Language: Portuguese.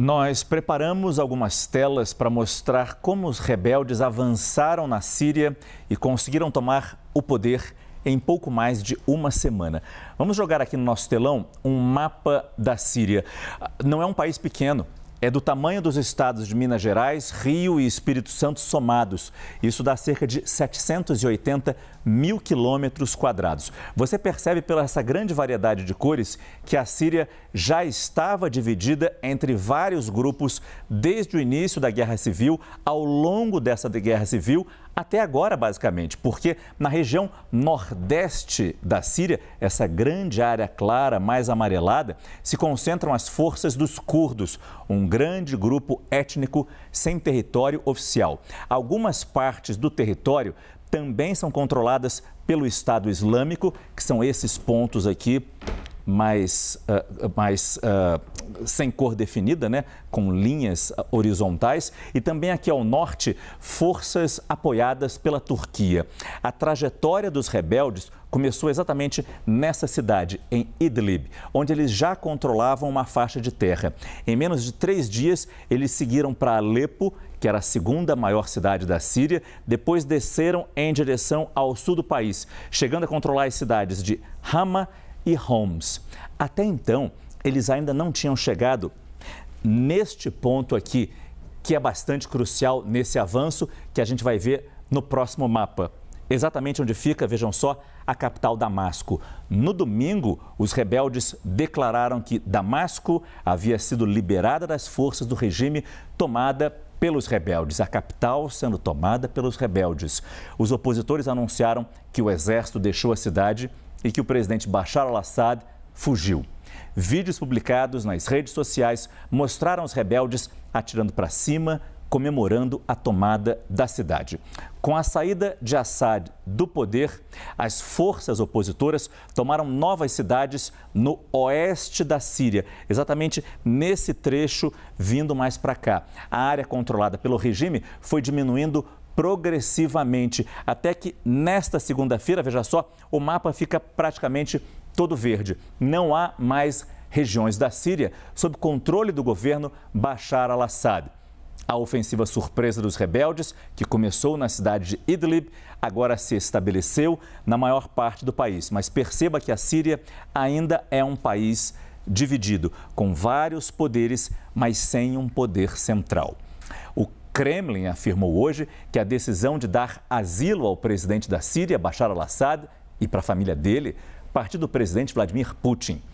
Nós preparamos algumas telas para mostrar como os rebeldes avançaram na Síria e conseguiram tomar o poder em pouco mais de uma semana. Vamos jogar aqui no nosso telão um mapa da Síria. Não é um país pequeno, é do tamanho dos estados de Minas Gerais, Rio e Espírito Santo somados. Isso dá cerca de 780 mil quilômetros quadrados. Você percebe pela essa grande variedade de cores que a Síria já estava dividida entre vários grupos desde o início da Guerra Civil, ao longo dessa Guerra Civil, até agora, basicamente, porque na região nordeste da Síria, essa grande área clara, mais amarelada, se concentram as forças dos curdos, um grande grupo étnico sem território oficial. Algumas partes do território também são controladas pelo Estado Islâmico, que são esses pontos aqui mais, uh, mais uh, sem cor definida, né? com linhas eh, horizontais, e também aqui ao norte, forças apoiadas pela Turquia. A trajetória dos rebeldes começou exatamente nessa cidade, em Idlib, onde eles já controlavam uma faixa de terra. Em menos de três dias, eles seguiram para Alepo, que era a segunda maior cidade da Síria, depois desceram em direção ao sul do país, chegando a controlar as cidades de Hama e Holmes. Até então, eles ainda não tinham chegado neste ponto aqui, que é bastante crucial nesse avanço que a gente vai ver no próximo mapa. Exatamente onde fica, vejam só, a capital Damasco. No domingo, os rebeldes declararam que Damasco havia sido liberada das forças do regime, tomada pelos rebeldes, a capital sendo tomada pelos rebeldes. Os opositores anunciaram que o exército deixou a cidade e que o presidente Bashar al-Assad fugiu. Vídeos publicados nas redes sociais mostraram os rebeldes atirando para cima, comemorando a tomada da cidade. Com a saída de Assad do poder, as forças opositoras tomaram novas cidades no oeste da Síria, exatamente nesse trecho vindo mais para cá. A área controlada pelo regime foi diminuindo progressivamente, até que nesta segunda-feira, veja só, o mapa fica praticamente todo verde. Não há mais regiões da Síria sob controle do governo Bashar al-Assad. A ofensiva surpresa dos rebeldes, que começou na cidade de Idlib, agora se estabeleceu na maior parte do país. Mas perceba que a Síria ainda é um país dividido, com vários poderes, mas sem um poder central. O Kremlin afirmou hoje que a decisão de dar asilo ao presidente da Síria, Bashar al-Assad, e para a família dele, partiu do presidente Vladimir Putin.